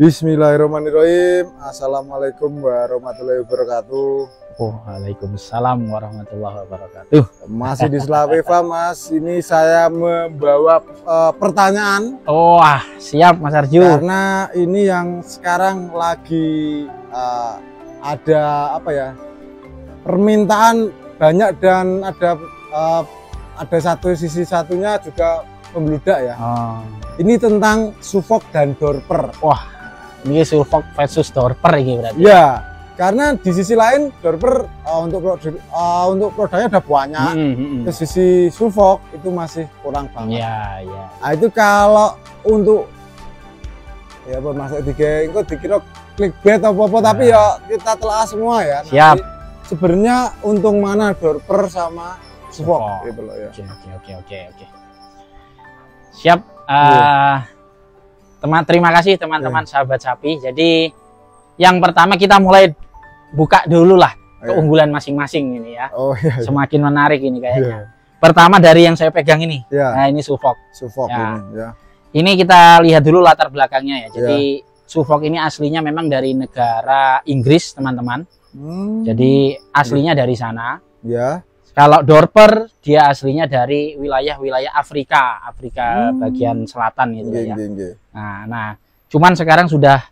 Bismillahirrahmanirrahim. Assalamualaikum warahmatullahi wabarakatuh. Waalaikumsalam warahmatullahi wabarakatuh. Masih di Slaveva, Mas. Ini saya membawa uh, pertanyaan. Oh, siap Mas Arju. Karena ini yang sekarang lagi uh, ada apa ya? Permintaan banyak dan ada uh, ada satu sisi satunya juga pembeludak ya. Oh. Ini tentang sufok dan dorper. Wah, ini Sulfok versus Dorper ini berarti ya karena di sisi lain Dorper uh, untuk produk uh, untuk produknya ada banyak mm -hmm. di hmm, hmm. sisi Sulfok itu masih kurang banget ya, ya. Nah, itu kalau untuk ya apa masuk tiga itu dikira clickbait apa apa nah. tapi ya kita telah semua ya siap sebenarnya untung mana Dorper sama Sulfok gitu loh ya. oke oke oke oke siap uh, iya. eh, yeah teman terima kasih teman-teman yeah. sahabat sapi jadi yang pertama kita mulai buka dulu lah iya. keunggulan masing-masing ini ya oh, yeah, iya. semakin menarik ini kayaknya yeah. pertama dari yang saya pegang ini yeah. nah ini sufok sufok ya. ini ya. ini kita lihat dulu latar belakangnya ya jadi yeah. sufok ini aslinya memang dari negara Inggris teman-teman hmm. jadi aslinya dari sana ya kalau Dorper dia aslinya dari wilayah-wilayah Afrika, Afrika hmm. bagian selatan gitu ya. Nah, nah, cuman sekarang sudah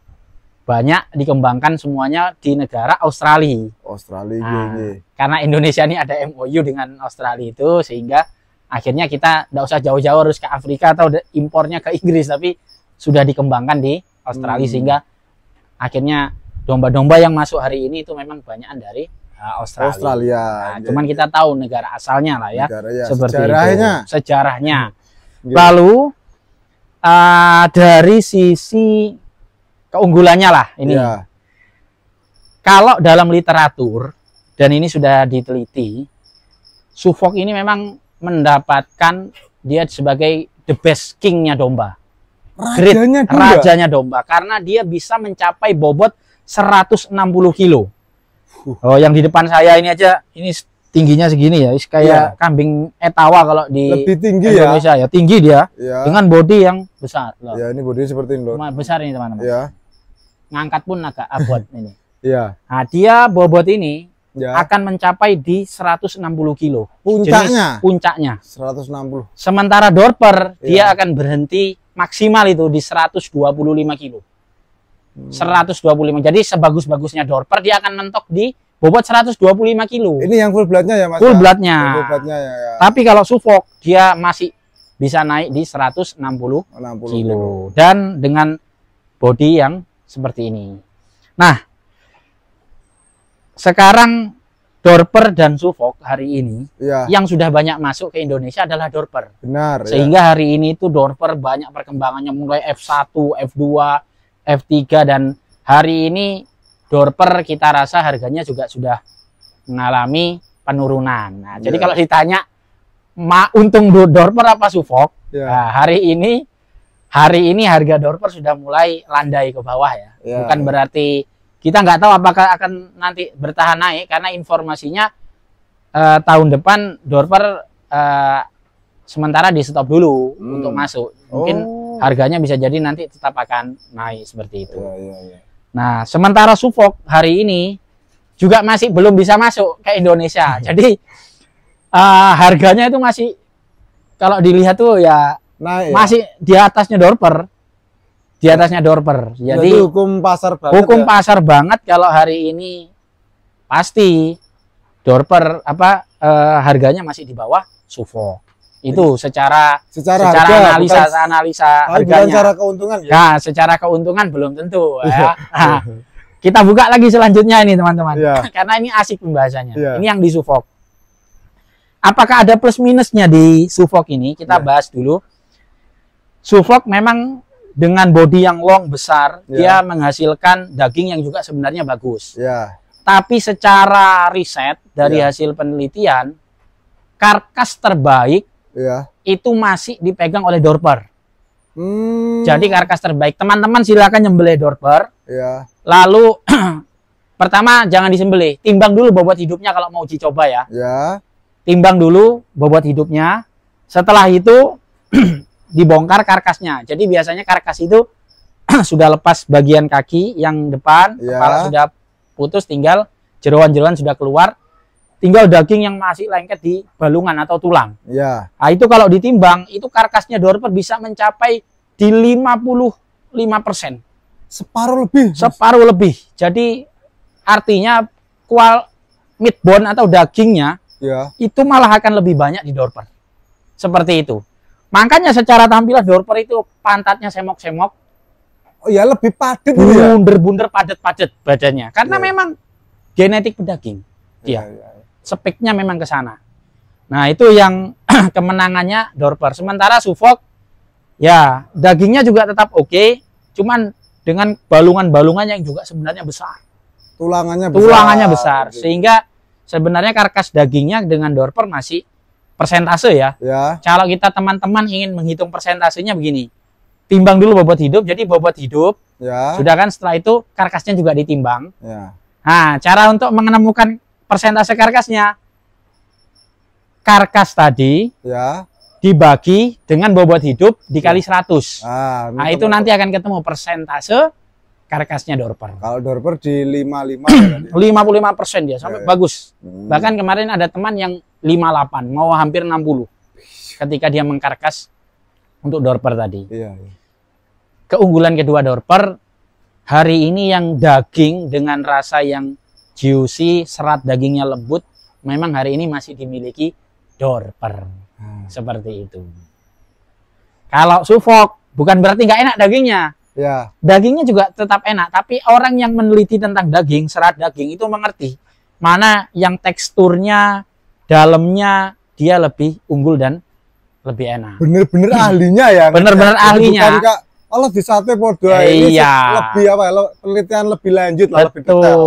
banyak dikembangkan semuanya di negara Australia. Australia. Nah, Karena Indonesia ini ada MOU dengan Australia itu sehingga akhirnya kita tidak usah jauh-jauh harus ke Afrika atau impornya ke Inggris tapi sudah dikembangkan di Australia hmm. sehingga akhirnya domba-domba yang masuk hari ini itu memang banyak dari Ah, Australia. Australia. Nah, cuman kita tahu negara asalnya lah ya. Negara, ya. Seperti sejarahnya. Itu. Sejarahnya. Hmm. Lalu uh, dari sisi keunggulannya lah ini. Ya. Kalau dalam literatur dan ini sudah diteliti, Suffolk ini memang mendapatkan dia sebagai the best kingnya domba. Rajanya, Great, domba. rajanya domba karena dia bisa mencapai bobot 160 kilo. Oh, yang di depan saya ini aja ini tingginya segini ya, kayak yeah. kambing etawa kalau di lebih tinggi ya? Indonesia ya. ya. Tinggi dia yeah. dengan body yang besar loh. Ya, yeah, ini body seperti ini loh. Besar ini teman-teman. Ya. Ngangkat pun agak abot ini. Iya. Nah, dia bobot ini ya. akan mencapai di 160 kilo. Puncaknya. Jenis puncaknya. 160. Sementara dorper ya. dia iya. akan berhenti maksimal itu di 125 kilo. 125. Jadi sebagus-bagusnya dorper dia akan mentok di bobot 125 kilo. Ini yang full bloodnya ya mas? Full bloodnya. Ya, ya, Tapi kalau sufok dia masih bisa naik di 160 kilo. kilo dan dengan body yang seperti ini. Nah, sekarang Dorper dan Sufok hari ini ya. yang sudah banyak masuk ke Indonesia adalah Dorper. Benar. Iya. Sehingga ya. hari ini itu Dorper banyak perkembangannya mulai F1, F2, F3 dan hari ini Dorper kita rasa harganya juga sudah mengalami penurunan. Nah, yeah. jadi iya. kalau ditanya ma untung Dorper apa Sufok? Yeah. Nah, hari ini hari ini harga Dorper sudah mulai landai ke bawah ya. Yeah. Bukan berarti kita nggak tahu apakah akan nanti bertahan naik karena informasinya eh, tahun depan Dorper eh, sementara di stop dulu hmm. untuk masuk. Oh. Mungkin oh Hmm. harganya bisa jadi nanti tetap akan naik seperti itu. Ya, ya, ya. Nah, sementara sufok hari ini juga masih belum bisa masuk ke Indonesia. jadi uh, harganya itu masih kalau dilihat tuh ya naik, ya? masih di atasnya Dorper. Di atasnya Dorper. Jadi, Jadi hukum pasar banget. Hukum ya? pasar banget kalau hari ini pasti Dorper apa uh, harganya masih di bawah sufok itu secara secara, secara harga, analisa bukan, analisa ah, harganya. secara keuntungan ya. Nah, secara keuntungan belum tentu ya. Nah, kita buka lagi selanjutnya ini teman-teman. Ya. Karena ini asik pembahasannya. Ya. Ini yang di sufok Apakah ada plus minusnya di sufok ini? Kita ya. bahas dulu. sufok memang dengan body yang long besar, ya. dia menghasilkan daging yang juga sebenarnya bagus. ya Tapi secara riset dari ya. hasil penelitian, karkas terbaik yeah. itu masih dipegang oleh Dorper. Hmm. Jadi karkas terbaik. Teman-teman silakan nyembelih Dorper. Yeah. Lalu pertama jangan disembelih, timbang dulu bobot hidupnya kalau mau uji coba ya. Yeah. Timbang dulu bobot hidupnya. Setelah itu dibongkar karkasnya. Jadi biasanya karkas itu sudah lepas bagian kaki yang depan, yeah. kepala sudah putus, tinggal jeruan-jeruan sudah keluar tinggal daging yang masih lengket di balungan atau tulang. Ya. Nah, itu kalau ditimbang itu karkasnya dorper bisa mencapai di 55 persen. Separuh lebih. Separuh lebih. Jadi artinya kual meat bone atau dagingnya ya. itu malah akan lebih banyak di dorper. Seperti itu. Makanya secara tampilan dorper itu pantatnya semok-semok. Oh ya lebih padat. Gitu ya? Bunder-bunder padat-padat badannya. Karena ya. memang genetik pedaging. Iya. Ya, ya speknya memang ke sana. Nah, itu yang kemenangannya Dorper. Sementara Suffolk ya dagingnya juga tetap oke, okay, cuman dengan balungan-balungan yang juga sebenarnya besar. Tulangannya besar. Tulangannya besar. Gitu. Sehingga sebenarnya karkas dagingnya dengan Dorper masih persentase ya. ya. Kalau kita teman-teman ingin menghitung persentasenya begini. Timbang dulu bobot hidup, jadi bobot hidup. Ya. Sudah kan setelah itu karkasnya juga ditimbang. Ya. Nah, cara untuk menemukan persentase karkasnya karkas tadi ya dibagi dengan bobot hidup dikali 100. Ya. Ah, nah, itu nanti akan ketemu persentase karkasnya Dorper. Kalau Dorper di 55 55 ya kan ya? persen dia, sampai ya, bagus. Hmm. Bahkan kemarin ada teman yang 58, mau hampir 60 ketika dia mengkarkas untuk Dorper tadi. Ya, ya. Keunggulan kedua Dorper hari ini yang daging dengan rasa yang juicy, serat dagingnya lembut, memang hari ini masih dimiliki dorper. Hmm. Seperti itu. Kalau sufok, bukan berarti nggak enak dagingnya. Ya. Dagingnya juga tetap enak, tapi orang yang meneliti tentang daging, serat daging itu mengerti mana yang teksturnya, dalamnya dia lebih unggul dan lebih enak. Bener-bener ahlinya ya. Bener-bener ahlinya. Kak, Allah oh, di sate podo ini iya. lebih apa ya? penelitian lebih lanjut lah lebih detail.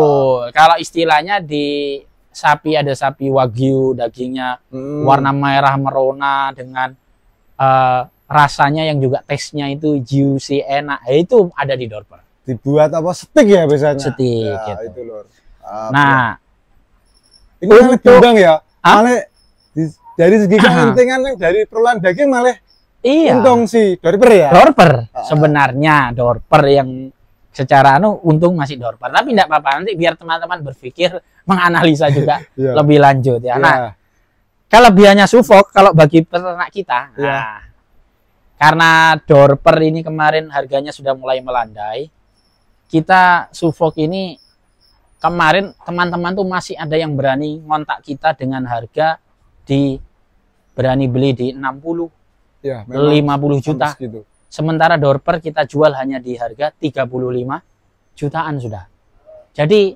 Kalau istilahnya di sapi ada sapi wagyu dagingnya hmm. warna merah merona dengan uh, rasanya yang juga tesnya itu juicy enak eh, itu ada di Dorper dibuat apa stick ya biasanya stick ya, gitu. itu lor ah, nah iya. ini untuk, bimbang ya malah dari segi kepentingan uh dari perlahan daging malah Iya. Untung si Dorper ya. Dorper uh. sebenarnya Dorper yang secara anu untung masih Dorper. Tapi tidak apa-apa nanti biar teman-teman berpikir menganalisa juga yeah. lebih lanjut ya. Yeah. Nah, iya. kelebihannya Sufok kalau bagi peternak kita. Yeah. Nah, karena Dorper ini kemarin harganya sudah mulai melandai. Kita Sufok ini kemarin teman-teman tuh masih ada yang berani ngontak kita dengan harga di berani beli di 60 ya, 50 juta. Gitu. Sementara Dorper kita jual hanya di harga 35 jutaan sudah. Jadi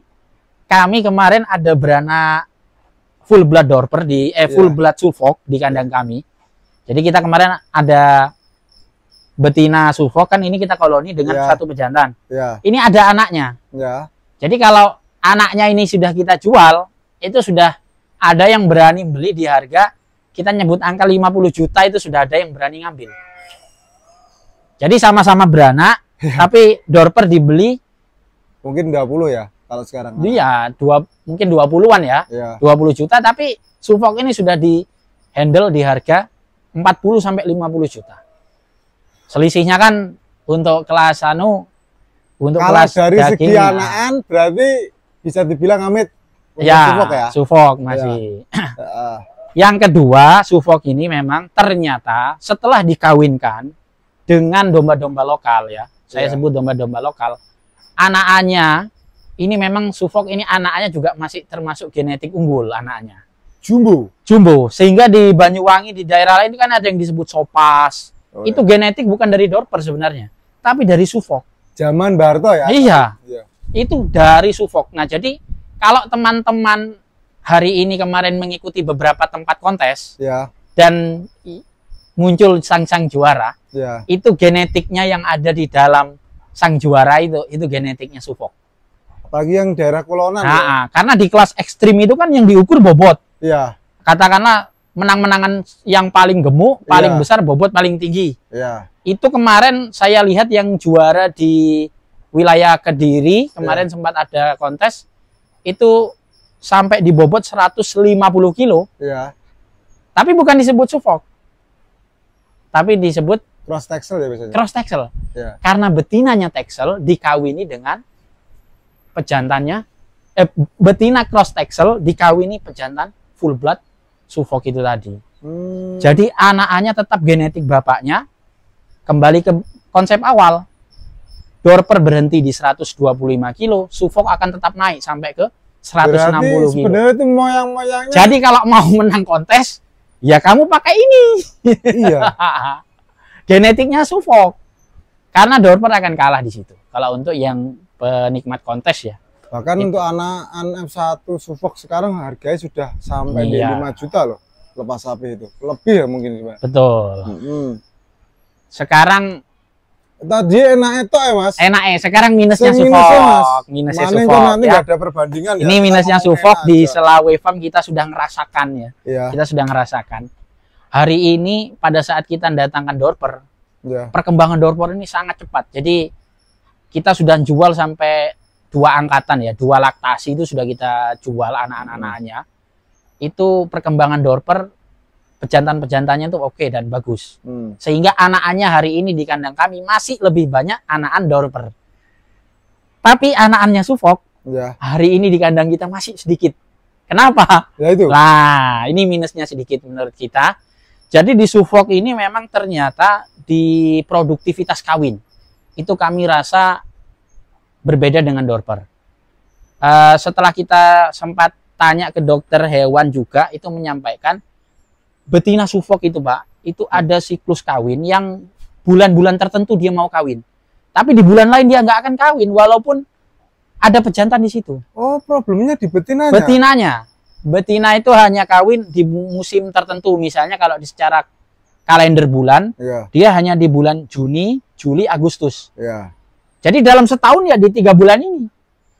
kami kemarin ada beranak full blood Dorper di eh, ya. full blood Suffolk di kandang kami. Jadi kita kemarin ada betina Suffolk kan ini kita koloni dengan yeah. satu pejantan. Yeah. Ini ada anaknya. Yeah. Jadi kalau anaknya ini sudah kita jual, itu sudah ada yang berani beli di harga kita nyebut angka 50 juta itu sudah ada yang berani ngambil. Jadi sama-sama beranak, iya. tapi dorper dibeli mungkin 20 ya kalau sekarang. Iya, dua mungkin 20-an ya. ya. 20 juta tapi Suffolk ini sudah di handle di harga 40 sampai 50 juta. Selisihnya kan untuk kelas anu untuk kalau kelas dari daging, segi nah. anaan berarti bisa dibilang Amit ya, Suffolk ya. Suffolk iya. masih. Ya. Yang kedua, suvok ini memang ternyata setelah dikawinkan dengan domba-domba lokal ya. Saya yeah. sebut domba-domba lokal. Anakannya ini memang suvok ini anaknya juga masih termasuk genetik unggul anaknya. Jumbo. Jumbo. Sehingga di Banyuwangi di daerah lain kan ada yang disebut sopas. Oh, itu yeah. genetik bukan dari Dorper sebenarnya, tapi dari suvok Zaman Barto ya. Iya. Yeah. Itu dari suvok Nah, jadi kalau teman-teman hari ini kemarin mengikuti beberapa tempat kontes ya. dan muncul sang-sang juara ya. itu genetiknya yang ada di dalam sang juara itu itu genetiknya Sufok Bagi yang daerah kulonan nah, ya? karena di kelas ekstrim itu kan yang diukur bobot ya. katakanlah menang-menangan yang paling gemuk paling ya. besar bobot paling tinggi ya. itu kemarin saya lihat yang juara di wilayah Kediri ya. kemarin ya. sempat ada kontes itu sampai dibobot 150 kilo. Iya. Tapi bukan disebut sufok. Tapi disebut cross texel ya biasanya. Cross texel. Iya. Karena betinanya texel dikawini dengan pejantannya eh, betina cross texel dikawini pejantan full blood sufok itu tadi. Hmm. Jadi anaknya tetap genetik bapaknya kembali ke konsep awal. Dorper berhenti di 125 kilo, sufok akan tetap naik sampai ke 160 Berarti kilo. Sebenarnya itu moyang-moyangnya. Jadi kalau mau menang kontes, ya kamu pakai ini. Iya. Genetiknya sufok. Karena Dorper akan kalah di situ. Kalau untuk yang penikmat kontes ya. Bahkan itu. untuk anak anak 1 sufok sekarang harganya sudah sampai iya. di 5 juta loh. Lepas sapi itu. Lebih ya mungkin. Betul. -hmm. Sekarang Tadi enak itu ya mas? enak Enaknya, sekarang minusnya Suffolk. Minusnya, mas. minusnya Mana ya. ada perbandingan Ini ya? minusnya sufok di aja. Selawe Farm kita sudah ngerasakan ya. ya. Kita sudah ngerasakan. Hari ini pada saat kita mendatangkan Dorper, ya. perkembangan Dorper ini sangat cepat. Jadi kita sudah jual sampai dua angkatan ya, dua laktasi itu sudah kita jual anak-anaknya. Hmm. Itu perkembangan Dorper pejantan-pejantannya itu oke dan bagus. Hmm. Sehingga anakannya hari ini di kandang kami masih lebih banyak anakan dorper. Tapi anakannya sufok ya. hari ini di kandang kita masih sedikit. Kenapa? Ya itu. Nah, ini minusnya sedikit menurut kita. Jadi di sufok ini memang ternyata di produktivitas kawin itu kami rasa berbeda dengan dorper. Uh, setelah kita sempat tanya ke dokter hewan juga itu menyampaikan betina sufok itu pak itu hmm. ada siklus kawin yang bulan-bulan tertentu dia mau kawin tapi di bulan lain dia nggak akan kawin walaupun ada pejantan di situ oh problemnya di betinanya betinanya betina itu hanya kawin di musim tertentu misalnya kalau di secara kalender bulan yeah. dia hanya di bulan Juni Juli Agustus yeah. jadi dalam setahun ya di tiga bulan ini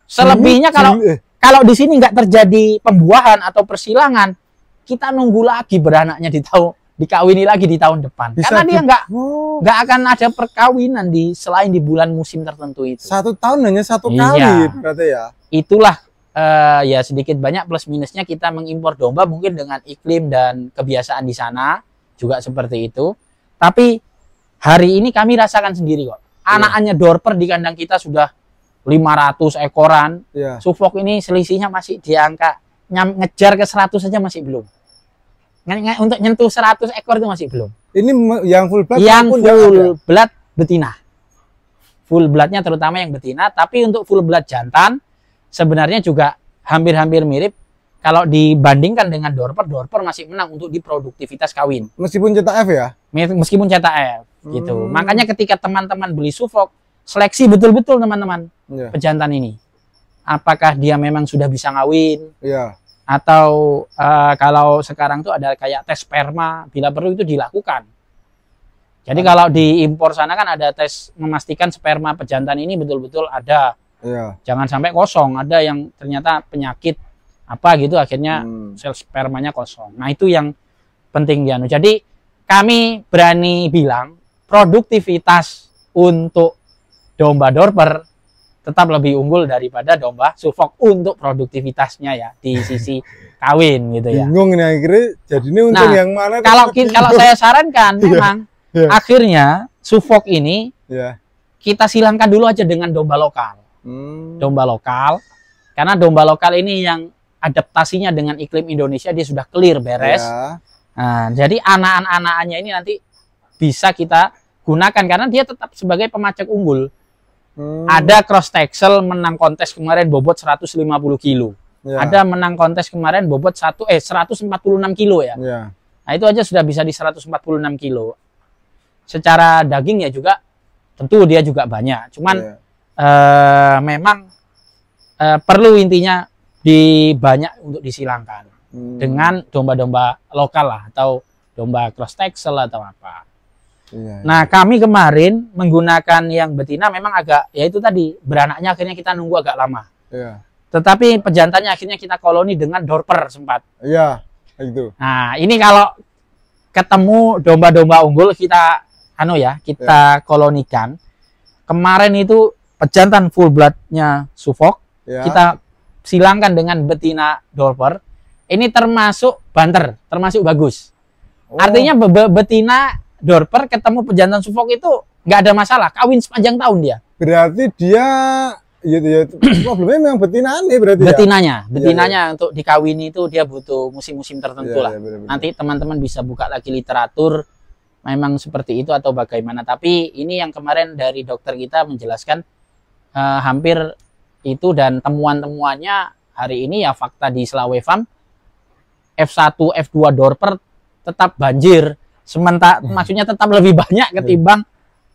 selebihnya kalau kalau di sini nggak terjadi pembuahan atau persilangan kita nunggu lagi beranaknya di tahun dikawini lagi di tahun depan. Bisa Karena dia nggak oh. nggak akan ada perkawinan di selain di bulan musim tertentu itu. Satu tahun hanya satu iya. kali berarti ya. Itulah uh, ya sedikit banyak plus minusnya kita mengimpor domba mungkin dengan iklim dan kebiasaan di sana juga seperti itu. Tapi hari ini kami rasakan sendiri kok. Anakannya iya. dorper di kandang kita sudah 500 ekoran. sufok iya. sufok ini selisihnya masih di angka ngejar ke 100 saja masih belum untuk nyentuh 100 ekor itu masih belum. Ini yang full blood yang full blood betina. Full bloodnya terutama yang betina, tapi untuk full blood jantan sebenarnya juga hampir-hampir mirip kalau dibandingkan dengan Dorper, Dorper masih menang untuk di produktivitas kawin. Meskipun cetak F ya? Meskipun cetak F gitu. hmm. gitu. Makanya ketika teman-teman beli sufok, seleksi betul-betul teman-teman yeah. pejantan ini. Apakah dia memang sudah bisa ngawin? Yeah atau uh, kalau sekarang itu ada kayak tes sperma bila perlu itu dilakukan. Jadi kalau di impor sana kan ada tes memastikan sperma pejantan ini betul-betul ada. Iya. Jangan sampai kosong, ada yang ternyata penyakit apa gitu akhirnya hmm. sel spermanya kosong. Nah, itu yang penting Dianu. Jadi kami berani bilang produktivitas untuk domba dorper tetap lebih unggul daripada domba Suffolk untuk produktivitasnya ya di sisi kawin gitu ya. Bingung nih akhirnya ini untung nah, yang mana? Kalau kita, kalau saya sarankan iya, memang yeah, akhirnya Suffolk ini yeah. kita silangkan dulu aja dengan domba lokal. Hmm. Domba lokal karena domba lokal ini yang adaptasinya dengan iklim Indonesia dia sudah clear beres. Yeah. Nah, jadi anak-anak-anaknya ini nanti bisa kita gunakan karena dia tetap sebagai pemacak unggul. Hmm. Ada Cross Texel menang kontes kemarin bobot 150 kilo. Ya. Ada menang kontes kemarin bobot satu eh 146 kilo ya. ya. Nah itu aja sudah bisa di 146 kilo. Secara daging ya juga tentu dia juga banyak. Cuman ya. eh, memang eh, perlu intinya di banyak untuk disilangkan hmm. dengan domba-domba lokal lah atau domba cross texel atau apa. Iya, iya, nah, iya. kami kemarin menggunakan yang betina memang agak ya itu tadi beranaknya akhirnya kita nunggu agak lama. Iya. Tetapi pejantannya akhirnya kita koloni dengan dorper sempat. Iya, itu. Nah, ini kalau ketemu domba-domba unggul kita anu ya, kita iya. kolonikan. Kemarin itu pejantan full bloodnya Suffolk. Iya. Kita silangkan dengan betina dorper. Ini termasuk banter, termasuk bagus. Oh. Artinya be betina Dorper ketemu pejantan Suffolk itu nggak ada masalah, kawin sepanjang tahun dia. Berarti dia ya, ya problemnya memang betinaan nih berarti betinanya ya? betinanya ya, untuk dikawini itu dia butuh musim-musim tertentu ya, lah ya, bener -bener. nanti teman-teman bisa buka lagi literatur memang seperti itu atau bagaimana tapi ini yang kemarin dari dokter kita menjelaskan uh, hampir itu dan temuan-temuannya hari ini ya fakta di Slawe Farm F1 F2 Dorper tetap banjir sementara hmm. maksudnya tetap lebih banyak hmm. ketimbang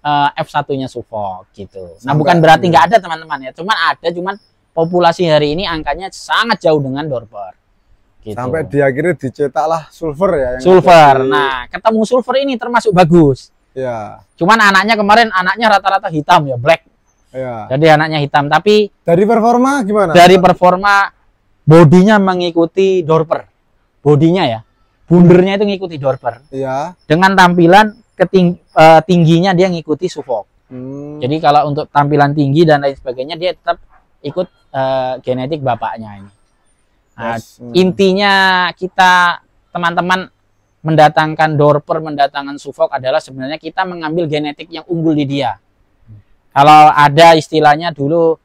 uh, eh, F1-nya Suffolk gitu. Nah, bukan berarti nggak ada teman-teman ya, cuman ada cuman populasi hari ini angkanya sangat jauh dengan Dorper. Gitu. Sampai di akhirnya dicetaklah sulfur ya. Yang sulfur. Di... Nah, ketemu sulfur ini termasuk bagus. Ya. Cuman anaknya kemarin anaknya rata-rata hitam ya, black. Ya. Jadi anaknya hitam, tapi dari performa gimana? Dari performa bodinya mengikuti Dorper. Bodinya ya bundernya itu ngikuti Dorper. Iya. Dengan tampilan keting uh, tingginya dia ngikuti Suffolk. Hmm. Jadi kalau untuk tampilan tinggi dan lain sebagainya dia tetap ikut uh, genetik bapaknya ini. Nah, yes. hmm. Intinya kita teman-teman mendatangkan Dorper, mendatangkan Suffolk adalah sebenarnya kita mengambil genetik yang unggul di dia. Kalau ada istilahnya dulu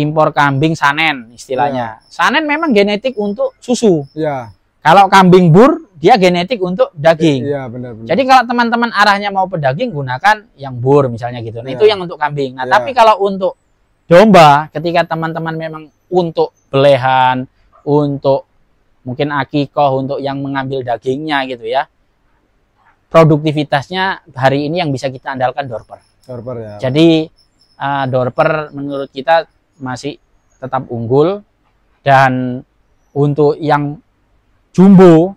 impor kambing sanen istilahnya. Yeah. Sanen memang genetik untuk susu. Yeah. Kalau kambing bur dia genetik untuk daging. Iya, benar, benar. Jadi kalau teman-teman arahnya mau pedaging gunakan yang bur misalnya gitu. Nah, ya. itu iya. yang untuk kambing. Nah, ya. tapi kalau untuk domba ketika teman-teman memang untuk belehan, untuk mungkin akikoh untuk yang mengambil dagingnya gitu ya. Produktivitasnya hari ini yang bisa kita andalkan dorper. Dorper ya. Jadi uh, dorper menurut kita masih tetap unggul dan untuk yang jumbo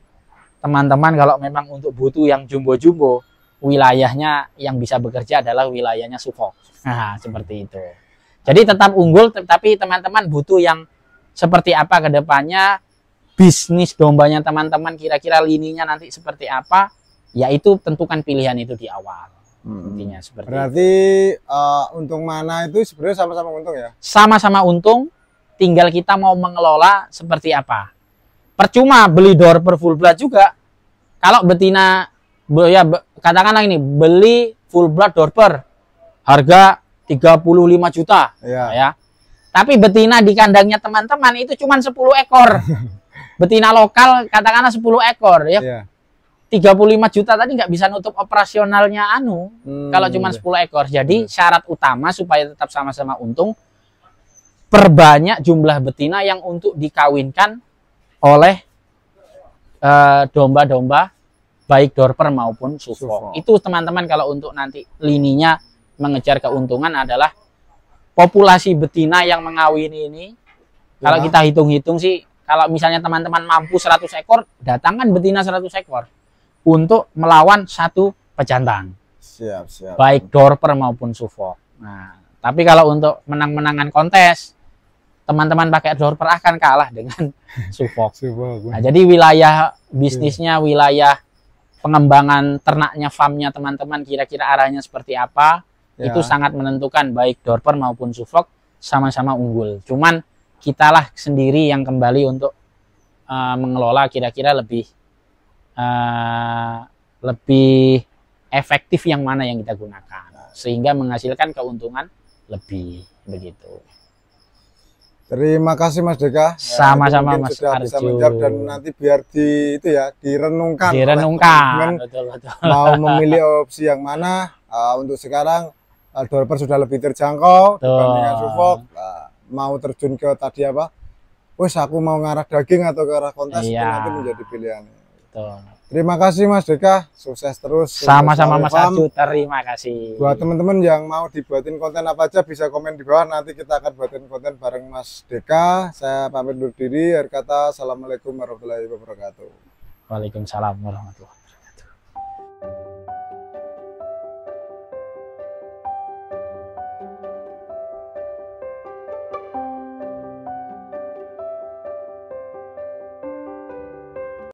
teman-teman kalau memang untuk butuh yang jumbo-jumbo, wilayahnya yang bisa bekerja adalah wilayahnya Suffolk. Nah, seperti itu. Jadi tetap unggul, tapi teman-teman butuh yang seperti apa ke depannya, bisnis dombanya teman-teman kira-kira lininya nanti seperti apa, yaitu tentukan pilihan itu di awal. Hmm. Intinya seperti Berarti itu. Uh, untung mana itu sebenarnya sama-sama untung ya? Sama-sama untung, tinggal kita mau mengelola seperti apa percuma beli dorper full blood juga kalau betina ya katakanlah ini beli full blood dorper harga 35 juta ya, ya. tapi betina di kandangnya teman-teman itu cuma 10 ekor betina lokal katakanlah 10 ekor ya, ya. 35 juta tadi nggak bisa nutup operasionalnya anu hmm, kalau cuma 10 iya. ekor. Jadi ya. syarat utama supaya tetap sama-sama untung perbanyak jumlah betina yang untuk dikawinkan oleh eh, domba-domba uh, baik dorper maupun sufok. Itu teman-teman kalau untuk nanti lininya mengejar keuntungan adalah populasi betina yang mengawini ini. Ya. Kalau kita hitung-hitung sih kalau misalnya teman-teman mampu 100 ekor, datangkan betina 100 ekor untuk melawan satu pejantan. Siap, siap. Baik dorper maupun sufok. Nah, tapi kalau untuk menang-menangan kontes teman-teman pakai dropper akan kalah dengan Suffolk. Nah, jadi wilayah bisnisnya, iya. wilayah pengembangan ternaknya, farmnya teman-teman kira-kira arahnya seperti apa ya. itu sangat menentukan baik Dorper maupun Suffolk sama-sama unggul. Cuman kitalah sendiri yang kembali untuk uh, mengelola kira-kira lebih uh, lebih efektif yang mana yang kita gunakan sehingga menghasilkan keuntungan lebih begitu. Terima kasih Mas Deka. Ya, Sama-sama ya, Mas sudah Arju. bisa menjawab dan nanti biar di itu ya direnungkan. Direnungkan. Betul, betul. Mau memilih opsi yang mana uh, untuk sekarang uh, developer sudah lebih terjangkau Tuh. dibandingkan Sufok. Uh, ah, mau terjun ke tadi apa? Wes aku mau ngarah daging atau ke arah kontes iya. itu nanti menjadi pilihan. Betul. Terima kasih Mas Deka, sukses terus. Sama-sama Mas Aju, terima kasih. Buat teman-teman yang mau dibuatin konten apa aja bisa komen di bawah, nanti kita akan buatin konten bareng Mas Deka. Saya pamit undur diri, akhir kata Assalamualaikum warahmatullahi wabarakatuh. Waalaikumsalam warahmatullahi wabarakatuh.